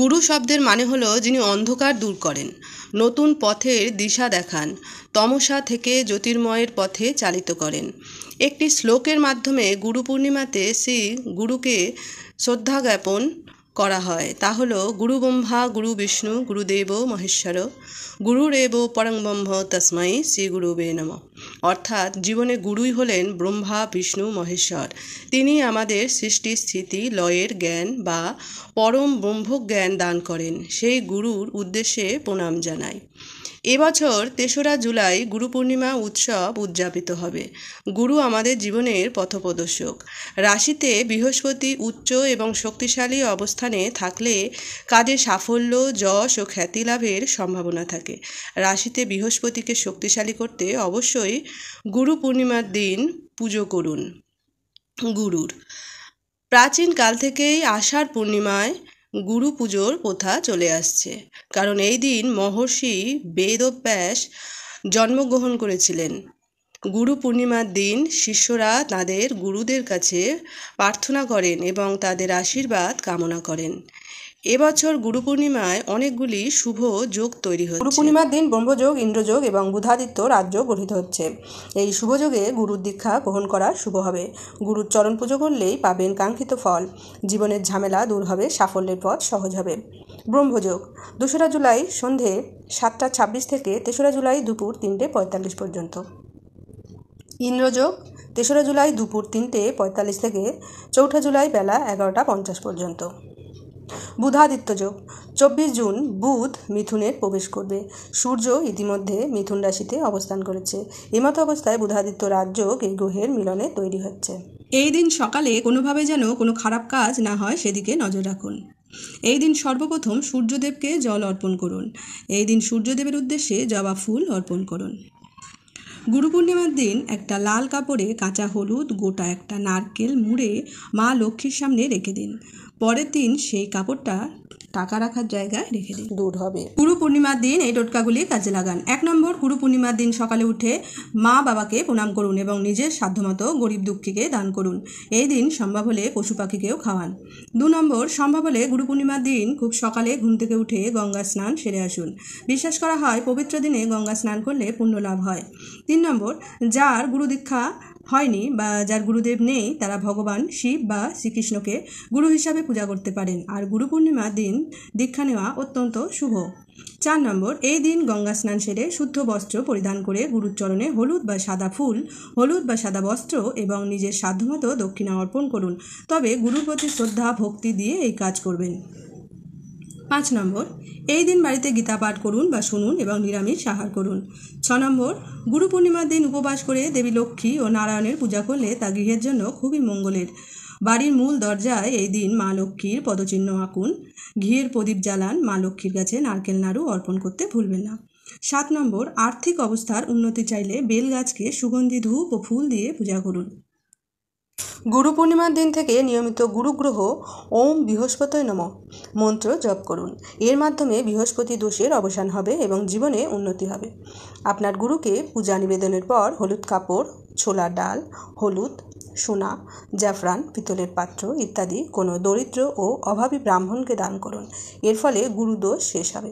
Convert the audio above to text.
গুরু শব্দের মানে হলো যিনি অন্ধকার দূর করেন নতুন পথের দিশা দেখান তমসা থেকে জ্যোতির্ময়ের পথে চালিত করেন একটি শ্লোকের মাধ্যমে গুরু পূর্ণিমাতে শ্রী গুরুকে শ্রদ্ধা জ্ঞাপন করা হয় তা হল গুরু ব্রহ্মা গুরু বিষ্ণু গুরুদেব মহেশ্বর গুরুরেব পরং ব্রহ্ম তস্মাই শ্রী গুরুবে নম অর্থাৎ জীবনে গুরুই হলেন ব্রহ্মা বিষ্ণু মহেশ্বর তিনি আমাদের সৃষ্টি স্থিতি লয়ের জ্ঞান বা পরম ব্রহ্মজ্ঞান দান করেন সেই গুরুর উদ্দেশ্যে প্রণাম জানাই এবছর তেসরা জুলাই গুরু পূর্ণিমা উৎসব উদযাপিত হবে গুরু আমাদের জীবনের পথপ্রদর্শক রাশিতে বৃহস্পতি উচ্চ এবং শক্তিশালী অবস্থানে থাকলে কাজে সাফল্য যশ ও খ্যাতি লাভের সম্ভাবনা থাকে রাশিতে বৃহস্পতিকে শক্তিশালী করতে অবশ্যই গুরু পূর্ণিমার দিন পুজো করুন গুরুর প্রাচীন কাল থেকেই আষাঢ় পূর্ণিমায় গুরু পুজোর প্রথা চলে আসছে কারণ এই দিন মহর্ষি বেদব্যাস জন্মগ্রহণ করেছিলেন গুরু পূর্ণিমার দিন শিষ্যরা তাদের গুরুদের কাছে প্রার্থনা করেন এবং তাদের আশীর্বাদ কামনা করেন এবছর গুরু পূর্ণিমায় অনেকগুলি শুভ যোগ তৈরি হচ্ছে গুরু পূর্ণিমার দিন ব্রহ্মযোগ ইন্দ্রযোগ এবং বুধাদিত্য রাজ্য গঠিত হচ্ছে এই শুভযোগে গুরুর দীক্ষা গ্রহণ করা শুভ হবে গুরুর চরণ পুজো করলেই পাবেন কাঙ্ক্ষিত ফল জীবনের ঝামেলা দূর হবে সাফল্যের পথ সহজ হবে ব্রহ্মযোগ দোসরা জুলাই সন্ধে সাতটা ছাব্বিশ থেকে তেসরা জুলাই দুপুর তিনটে পঁয়তাল্লিশ পর্যন্ত ইন্দ্রযোগ তেসরা জুলাই দুপুর তিনটে পঁয়তাল্লিশ থেকে চৌঠা জুলাই বেলা এগারোটা পঞ্চাশ পর্যন্ত বুধাদিত্য যোগ চব্বিশ জুন বুধ মিথুনের প্রবেশ করবে সূর্য ইতিমধ্যে মিথুন রাশিতে অবস্থান করেছে এমত অবস্থায় বুধাদিত্য রাজযোগ এই গ্রহের মিলনে তৈরি হচ্ছে এই দিন সকালে কোনোভাবে যেন কোনো খারাপ কাজ না হয় সেদিকে নজর রাখুন এই দিন সর্বপ্রথম সূর্যদেবকে জল অর্পণ করুন এই দিন সূর্যদেবের উদ্দেশ্যে জবা ফুল অর্পণ করুন গুরু পূর্ণিমার দিন একটা লাল কাপড়ে কাঁচা হলুদ গোটা একটা নারকেল মুড়ে মা লক্ষ্মীর সামনে রেখে দিন পরের দিন সেই কাপড়টা টাকা রাখার জায়গায় রেখে দিন দূর হবে গুরু পূর্ণিমার দিন এই টোটকাগুলি কাজে লাগান এক নম্বর গুরু পূর্ণিমার দিন সকালে উঠে মা বাবাকে প্রণাম করুন এবং নিজের সাধ্যমতো গরিব দুঃখীকে দান করুন এই দিন সম্ভব হলে পশু পাখিকেও খাওয়ান দু নম্বর সম্ভব হলে গুরু পূর্ণিমার দিন খুব সকালে ঘুম থেকে উঠে গঙ্গা স্নান সেরে আসুন বিশ্বাস করা হয় পবিত্র দিনে গঙ্গা স্নান করলে পুণ্য লাভ হয় তিন নম্বর যার গুরু দীক্ষা হয়নি বা যার গুরুদেব নেই তারা ভগবান শিব বা শ্রীকৃষ্ণকে গুরু হিসাবে পূজা করতে পারেন আর গুরু পূর্ণিমার দিন দীক্ষা নেওয়া অত্যন্ত শুভ চার নম্বর এই দিন গঙ্গা স্নান সেরে শুদ্ধ বস্ত্র পরিধান করে গুরুর চরণে হলুদ বা সাদা ফুল হলুদ বা সাদা বস্ত্র এবং নিজের সাধ্যমতো দক্ষিণা অর্পণ করুন তবে গুরুর প্রতি শ্রদ্ধা ভক্তি দিয়ে এই কাজ করবেন পাঁচ নম্বর এই দিন বাড়িতে গীতা পাঠ করুন বা শুনুন এবং নিরামিষ আহার করুন ছ নম্বর গুরু পূর্ণিমার দিন উপবাস করে দেবী লক্ষ্মী ও নারায়ণের পূজা করলে তা গৃহের জন্য খুবই মঙ্গলের বাড়ির মূল দরজায় এই দিন মা লক্ষ্মীর পদচিহ্ন আঁকুন ঘিয়ের প্রদীপ জ্বালান মা লক্ষ্মীর কাছে নারকেল নাড়ু অর্পণ করতে ভুলবেন না সাত নম্বর আর্থিক অবস্থার উন্নতি চাইলে বেল গাছকে সুগন্ধি ধূপ ও ফুল দিয়ে পূজা করুন গুরু পূর্ণিমার দিন থেকে নিয়মিত গুরুগ্রহ ওম বৃহস্পতি নম মন্ত্র জপ করুন এর মাধ্যমে বৃহস্পতি দোষের অবসান হবে এবং জীবনে উন্নতি হবে আপনার গুরুকে পূজা নিবেদনের পর হলুদ কাপড় ছোলা ডাল হলুদ সোনা জাফরান পিতলের পাত্র ইত্যাদি কোনো দরিদ্র ও অভাবী ব্রাহ্মণকে দান করুন এর ফলে গুরুদোষ শেষ হবে